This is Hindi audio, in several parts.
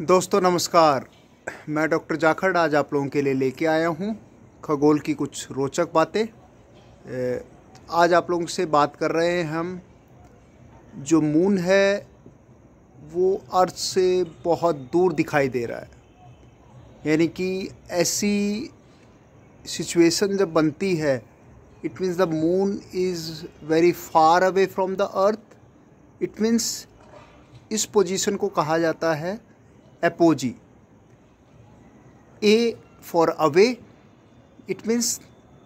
दोस्तों नमस्कार मैं डॉक्टर जाखड़ आज आप लोगों के लिए लेके आया हूँ खगोल की कुछ रोचक बातें आज आप लोगों से बात कर रहे हैं हम जो मून है वो अर्थ से बहुत दूर दिखाई दे रहा है यानी कि ऐसी सिचुएशन जब बनती है it means the moon is very far away from the earth it means इस पोजीशन को कहा जाता है apogee a far away it means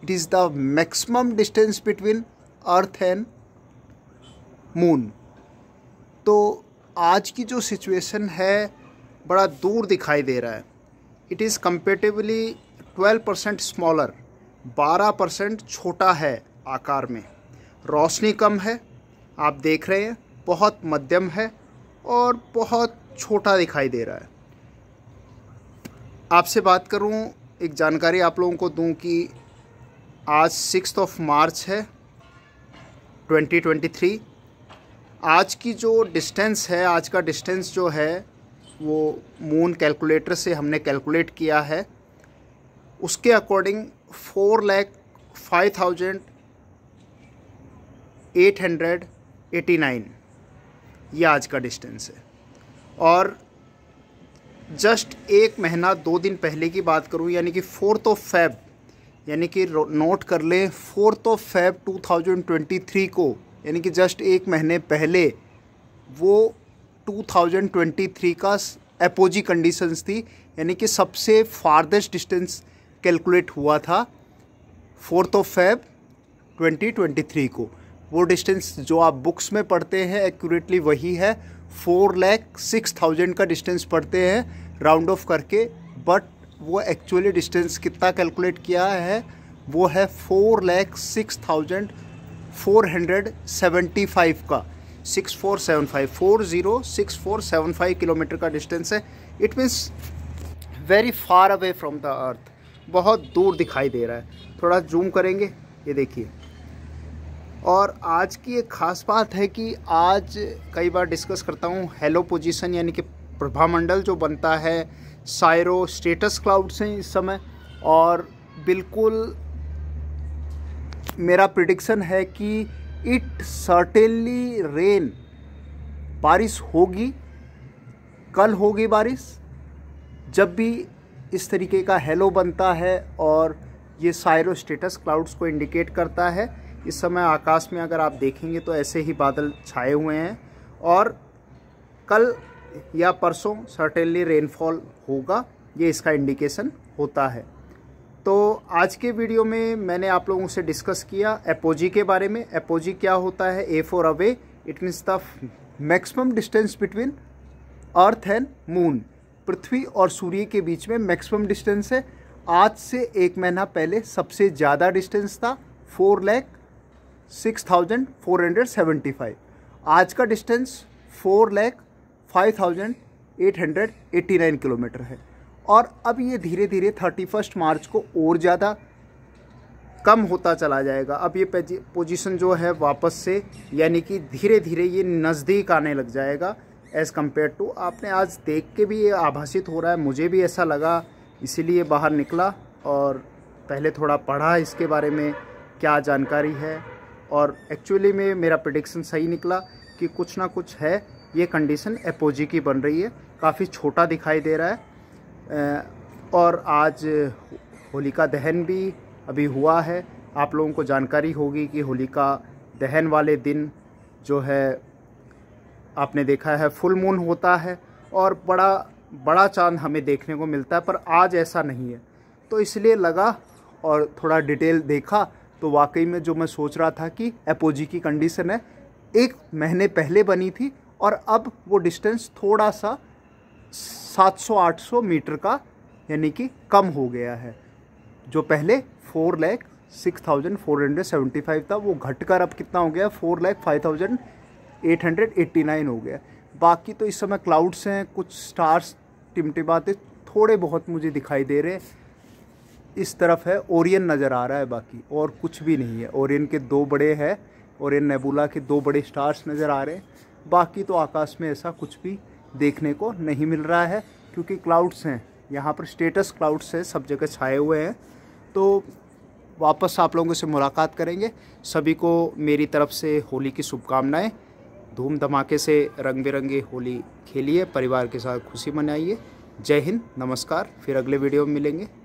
it is the maximum distance between earth and moon तो आज की जो सिचुएशन है बड़ा दूर दिखाई दे रहा है it is comparatively 12 percent smaller 12 percent छोटा है आकार में रोशनी कम है आप देख रहे हैं बहुत मध्यम है और बहुत छोटा दिखाई दे रहा है आपसे बात करूं एक जानकारी आप लोगों को दूं कि आज सिक्स ऑफ मार्च है 2023 आज की जो डिस्टेंस है आज का डिस्टेंस जो है वो मून कैलकुलेटर से हमने कैलकुलेट किया है उसके according four lakh five thousand eight hundred eighty nine ये आज का डिस्टेंस है और जस्ट एक महीना दो दिन पहले की बात करूँ यानी कि फोर्थ ऑफ फैब यानी कि नोट कर लें फोर्थ ऑफ फैब 2023 को यानी कि जस्ट एक महीने पहले वो 2023 का एपोजी कंडीशंस थी यानी कि सबसे फारदेस्ट डिस्टेंस कैलकुलेट हुआ था फोर्थ ऑफ फैब 2023 को वो डिस्टेंस जो आप बुक्स में पढ़ते हैं एक्यूरेटली वही है फोर लैख सिक्स थाउजेंड का डिस्टेंस पढ़ते हैं राउंड ऑफ करके बट वो एक्चुअली डिस्टेंस कितना कैलकुलेट किया है वो है four lakh six thousand four hundred seventy five का six four seven five four zero six four seven five kilometre का डिस्टेंस है it means very far away from the earth बहुत दूर दिखाई दे रहा है थोड़ा जूम करेंगे ये देखिए और आज की एक ख़ास बात है कि आज कई बार डिस्कस करता हूँ हेलो पोजीशन यानी कि प्रभामंडल जो बनता है सायरो स्टेटस क्लाउड्स हैं इस समय और बिल्कुल मेरा प्रिडिक्शन है कि इट सर्टेनली रेन बारिश होगी कल होगी बारिश जब भी इस तरीके का हेलो बनता है और ये सायरो स्टेटस क्लाउड्स को इंडिकेट करता है इस समय आकाश में अगर आप देखेंगे तो ऐसे ही बादल छाए हुए हैं और कल या परसों सर्टेनली रेनफॉल होगा ये इसका इंडिकेशन होता है तो आज के वीडियो में मैंने आप लोगों से डिस्कस किया एपोजी के बारे में एपोजी क्या होता है a far away it means the maximum distance between earth and moon पृथ्वी और सूर्य के बीच में मैक्सिमम डिस्टेंस है आज से एक महीना पहले सबसे ज़्यादा डिस्टेंस था four lakh six thousand four hundred seventy five आज का distance four lakh five thousand eight hundred eighty nine kilometre है और अब ये धीरे धीरे थर्टी फर्स्ट मार्च को और ज़्यादा कम होता चला जाएगा अब ये पोजीशन जो है वापस से यानी कि धीरे धीरे ये नज़दीक आने लग जाएगा एज़ कम्पेयर टू आपने आज देख के भी ये आभाषित हो रहा है मुझे भी ऐसा लगा इसीलिए बाहर निकला और पहले थोड़ा पढ़ा इसके बारे में क्या जानकारी है और एक्चुअली में मेरा प्रडिक्शन सही निकला कि कुछ ना कुछ है ये कंडीशन एपोजी की बन रही है काफ़ी छोटा दिखाई दे रहा है और आज होलिका दहन भी अभी हुआ है आप लोगों को जानकारी होगी कि होलिका दहन वाले दिन जो है आपने देखा है फुल मून होता है और बड़ा बड़ा चांद हमें देखने को मिलता है पर आज ऐसा नहीं है तो इसलिए लगा और थोड़ा डिटेल देखा तो वाकई में जो मैं सोच रहा था कि एपोजी की कंडीशन है एक महीने पहले बनी थी और अब वो डिस्टेंस थोड़ा सा 700-800 मीटर का यानी कि कम हो गया है जो पहले four lakh six thousand four hundred seventy five था वो घटकर अब कितना हो गया four lakh five thousand eight hundred eighty nine हो गया बाकी तो इस समय क्लाउड्स हैं कुछ स्टार्स टिमटिमाते थोड़े बहुत मुझे दिखाई दे रहे हैं इस तरफ है ओरियन नज़र आ रहा है बाकी और कुछ भी नहीं है ओरियन के दो बड़े हैं ओरियन नेबुला के दो बड़े स्टार्स नज़र आ रहे हैं बाकी तो आकाश में ऐसा कुछ भी देखने को नहीं मिल रहा है क्योंकि क्लाउड्स हैं यहाँ पर स्टेटस क्लाउड्स हैं सब जगह छाए हुए हैं तो वापस आप लोगों से मुलाकात करेंगे सभी को मेरी तरफ से होली की शुभकामनाएँ धूम धमाके से रंग बिरंगी होली खेलिए परिवार के साथ खुशी मनाइए जय हिंद नमस्कार फिर अगले वीडियो में मिलेंगे